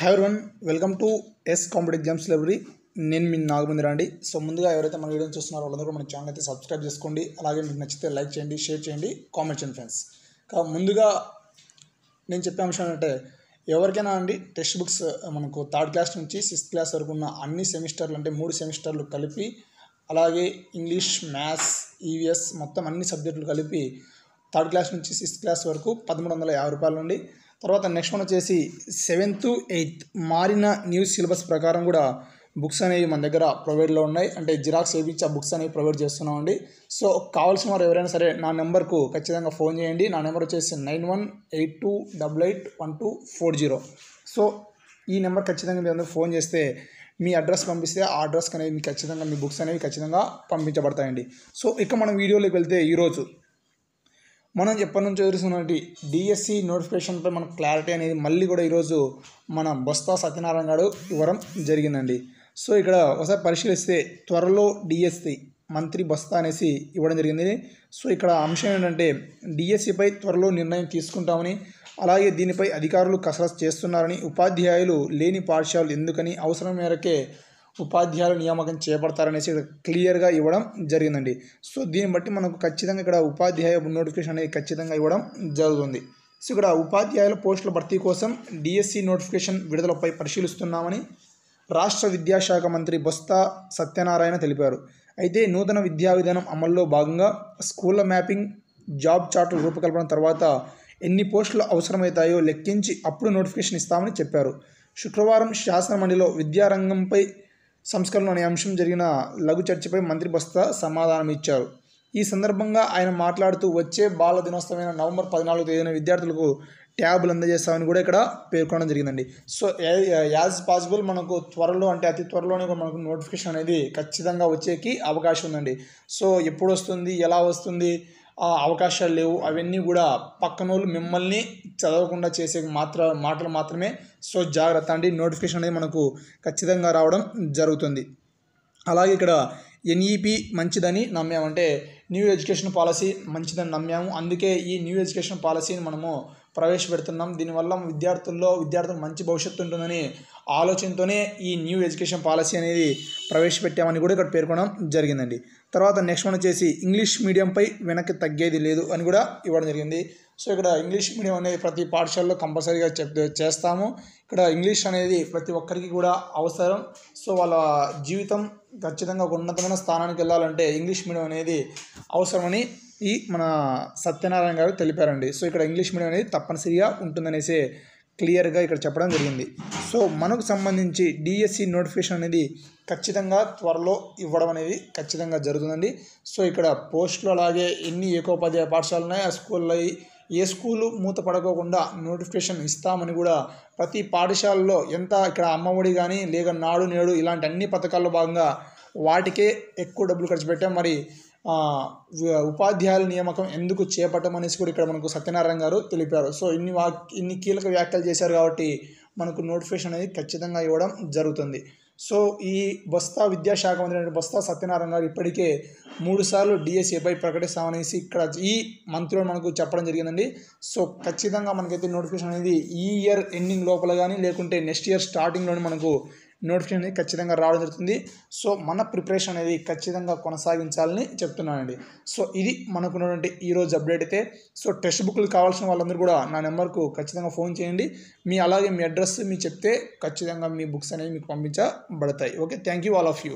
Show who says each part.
Speaker 1: high one welcome to S compete exams library నేను మీ నాగమంది రండి సో ముందుగా ఎవరైతే మన వీడియోని చూస్తున్నారో వాళ్ళందరూ మన ఛానల్ అయితే సబ్స్క్రైబ్ చేసుకోండి అలాగే మీకు నచ్చితే లైక్ చేయండి షేర్ చేయండి కామెంట్ చేయండి ఫ్రెండ్స్ కా ముందుగా నేను చెప్పే అంశం ఏంటంటే ఎవరికైనా అండి టెక్స్ట్ బుక్స్ మనకు థర్డ్ క్లాస్ నుంచి సిక్స్త్ క్లాస్ వరకు ఉన్న అన్ని సెమిస్టర్లు అంటే మూడు సెమిస్టర్లు కలిపి అలాగే ఇంగ్లీష్ మ్యాథ్స్ ఈవీఎస్ మొత్తం అన్ని సబ్జెక్టులు కలిపి థర్డ్ క్లాస్ నుంచి సిక్స్త్ క్లాస్ వరకు పదమూడు వందల యాభై రూపాయల నుండి తర్వాత నెక్స్ట్ వన్ వచ్చేసి సెవెంత్ ఎయిత్ మారిన న్యూస్ సిలబస్ ప్రకారం కూడా బుక్స్ అనేవి మన దగ్గర ప్రొవైడ్లో ఉన్నాయి అంటే జిరాక్స్ వేయించి ఆ బుక్స్ అనేవి ప్రొవైడ్ చేస్తున్నామండి సో కావాల్సిన వారు ఎవరైనా సరే నా నెంబర్కు ఖచ్చితంగా ఫోన్ చేయండి నా నెంబర్ వచ్చేసి nine one eight two double eight one two four zero so ఈ నెంబర్ ఖచ్చితంగా మీరు అందరూ ఫోన్ చేస్తే మీ అడ్రస్ పంపిస్తే ఆ అడ్రస్కి అనేది మీకు ఖచ్చితంగా మీ బుక్స్ అనేవి ఖచ్చితంగా పంపించబడతాయండి సో ఇక మనం వీడియోలోకి వెళ్తే ఈరోజు మనం ఎప్పటి నుంచో ఎదురుస్తున్నటువంటి డిఎస్సి నోటిఫికేషన్పై మనకు క్లారిటీ అనేది మళ్ళీ కూడా ఈరోజు మన బొస్తా సత్యనారాయణ గారు ఇవ్వడం జరిగిందండి సో ఇక్కడ ఒకసారి పరిశీలిస్తే త్వరలో డిఎస్సి మంత్రి బస్తా అనేసి ఇవ్వడం జరిగింది సో ఇక్కడ అంశం ఏంటంటే డిఎస్సిపై త్వరలో నిర్ణయం తీసుకుంటామని అలాగే దీనిపై అధికారులు కసరత్తు చేస్తున్నారని ఉపాధ్యాయులు లేని పాఠశాలలు ఎందుకని అవసరం మేరకే ఉపాధ్యాయులు నియామకం చేపడతారనేసి ఇక్కడ క్లియర్గా ఇవ్వడం జరిగిందండి సో దీన్ని బట్టి మనకు ఖచ్చితంగా ఇక్కడ ఉపాధ్యాయ నోటిఫికేషన్ అనేది ఖచ్చితంగా ఇవ్వడం జరుగుతుంది సో ఇక్కడ ఉపాధ్యాయుల పోస్టుల భర్తీ కోసం డిఎస్సి e నోటిఫికేషన్ విడుదలపై పరిశీలిస్తున్నామని రాష్ట్ర విద్యాశాఖ మంత్రి బొస్తా సత్యనారాయణ తెలిపారు అయితే నూతన విద్యా విధానం అమల్లో భాగంగా స్కూళ్ళ మ్యాపింగ్ జాబ్ చార్ట్ రూపకల్పన తర్వాత ఎన్ని పోస్టులు అవసరమవుతాయో లెక్కించి అప్పుడు నోటిఫికేషన్ ఇస్తామని చెప్పారు శుక్రవారం శాసనమండలిలో విద్యారంగంపై సంస్కరణ అనే అంశం జరిగిన లఘు చర్చపై మంత్రి బస్తా సమాధానం ఇచ్చారు ఈ సందర్భంగా ఆయన మాట్లాడుతూ వచ్చే బాల దినోత్సవమైన నవంబర్ పద్నాలుగు తేదీన విద్యార్థులకు ట్యాబ్లు అందజేస్తామని కూడా ఇక్కడ పేర్కొనడం జరిగిందండి సో యాజ్ పాసిబుల్ మనకు త్వరలో అంటే అతి త్వరలోనే మనకు నోటిఫికేషన్ అనేది ఖచ్చితంగా వచ్చేకి అవకాశం ఉందండి సో ఎప్పుడు వస్తుంది ఎలా వస్తుంది అవకాశాలు లేవు అవన్నీ కూడా పక్కనోళ్ళు మిమ్మల్ని చదవకుండా చేసే మాత్ర మాటలు మాత్రమే సో జాగ్రత్త అండి నోటిఫికేషన్ అనేది మనకు ఖచ్చితంగా రావడం జరుగుతుంది అలాగే ఇక్కడ ఎన్ఈపి మంచిదని నమ్మామంటే న్యూ ఎడ్యుకేషన్ పాలసీ మంచిదని నమ్మాము అందుకే ఈ న్యూ ఎడ్యుకేషన్ పాలసీని మనము ప్రవేశపెడుతున్నాం దీనివల్ల విద్యార్థుల్లో విద్యార్థులు మంచి భవిష్యత్తు ఉంటుందని ఆలోచనతోనే ఈ న్యూ ఎడ్యుకేషన్ పాలసీ అనేది ప్రవేశపెట్టామని కూడా ఇక్కడ పేర్కొనడం జరిగిందండి తర్వాత నెక్స్ట్ వన్ వచ్చేసి ఇంగ్లీష్ మీడియంపై వెనక్కి తగ్గేది లేదు అని కూడా ఇవ్వడం జరిగింది సో ఇక్కడ ఇంగ్లీష్ మీడియం అనేది ప్రతి పాఠశాలలో కంపల్సరీగా చెప్ చేస్తాము ఇక్కడ ఇంగ్లీష్ అనేది ప్రతి ఒక్కరికి కూడా అవసరం సో వాళ్ళ జీవితం ఖచ్చితంగా ఒక ఉన్నతమైన స్థానానికి వెళ్ళాలంటే ఇంగ్లీష్ మీడియం అనేది అవసరమని ఈ మన సత్యనారాయణ గారు తెలిపారండి సో ఇక్కడ ఇంగ్లీష్ మీడియం అనేది తప్పనిసరిగా ఉంటుందనేసి క్లియర్గా ఇక్కడ చెప్పడం జరిగింది సో మనకు సంబంధించి డిఎస్సి e నోటిఫికేషన్ అనేది ఖచ్చితంగా త్వరలో ఇవ్వడం అనేది ఖచ్చితంగా జరుగుతుందండి సో ఇక్కడ పోస్టులు అలాగే ఎన్ని ఏకోపాధ్యాయ పాఠశాలలు ఉన్నాయి ఆ స్కూల్లో ఏ స్కూలు మూత పడకోకుండా నోటిఫికేషన్ ఇస్తామని కూడా ప్రతి పాఠశాలలో ఎంత ఇక్కడ అమ్మఒడి కానీ లేక నాడు నేడు ఇలాంటి అన్ని పథకాల్లో భాగంగా వాటికే ఎక్కువ డబ్బులు ఖర్చు పెట్టాం మరి ఉపాధ్యాయుల నియామకం ఎందుకు చేపట్టమనేసి కూడా ఇక్కడ మనకు సత్యనారాయణ గారు తెలిపారు సో ఇన్ని వా ఇన్ని కీలక వ్యాఖ్యలు చేశారు కాబట్టి మనకు నోటిఫికేషన్ అనేది ఖచ్చితంగా ఇవ్వడం జరుగుతుంది సో ఈ బస్తా విద్యాశాఖ మంత్రి బస్తా సత్యనారాయణ గారు ఇప్పటికే మూడుసార్లు డిఎస్ఏపై ప్రకటిస్తామనేసి ఇక్కడ ఈ మంత్రిలో మనకు చెప్పడం జరిగిందండి సో ఖచ్చితంగా మనకైతే నోటిఫికేషన్ అనేది ఈ ఇయర్ ఎండింగ్ లోపల కానీ లేకుంటే నెక్స్ట్ ఇయర్ స్టార్టింగ్లోనే మనకు నోటిఫికేషన్ అనేది ఖచ్చితంగా రావడం జరుగుతుంది సో మన ప్రిపరేషన్ అనేది ఖచ్చితంగా కొనసాగించాలని చెప్తున్నానండి సో ఇది మనకున్నటువంటి ఈరోజు అప్డేట్ అయితే సో టెక్స్ట్ బుక్లు కావాల్సిన వాళ్ళందరూ కూడా నా నెంబర్కు ఖచ్చితంగా ఫోన్ చేయండి మీ అలాగే మీ అడ్రస్ మీ చెప్తే ఖచ్చితంగా మీ బుక్స్ అనేవి మీకు పంపించబడతాయి okay thank you all of you